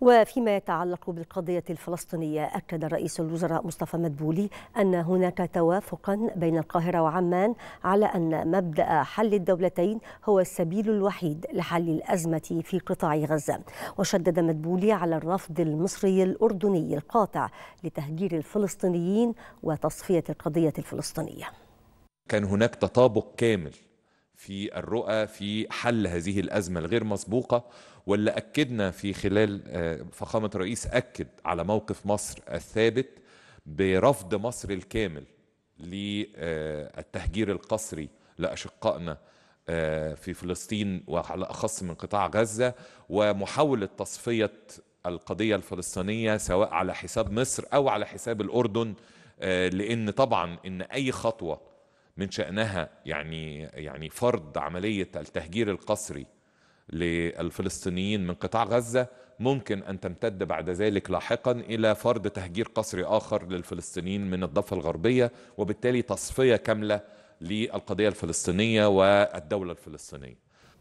وفيما يتعلق بالقضية الفلسطينية أكد رئيس الوزراء مصطفى مدبولي أن هناك توافقا بين القاهرة وعمان على أن مبدأ حل الدولتين هو السبيل الوحيد لحل الأزمة في قطاع غزة وشدد مدبولي على الرفض المصري الأردني القاطع لتهجير الفلسطينيين وتصفية القضية الفلسطينية كان هناك تطابق كامل في الرؤى في حل هذه الأزمة الغير مسبوقة واللي أكدنا في خلال آه، فخامة الرئيس أكد على موقف مصر الثابت برفض مصر الكامل للتهجير آه، القسري لأشقائنا آه، في فلسطين وعلى أخص من قطاع غزة ومحاولة تصفية القضية الفلسطينية سواء على حساب مصر أو على حساب الأردن لأن طبعا إن أي خطوة من شأنها يعني يعني فرض عملية التهجير القسري للفلسطينيين من قطاع غزة ممكن أن تمتد بعد ذلك لاحقا إلى فرض تهجير قسري آخر للفلسطينيين من الضفة الغربية وبالتالي تصفية كاملة للقضية الفلسطينية والدولة الفلسطينية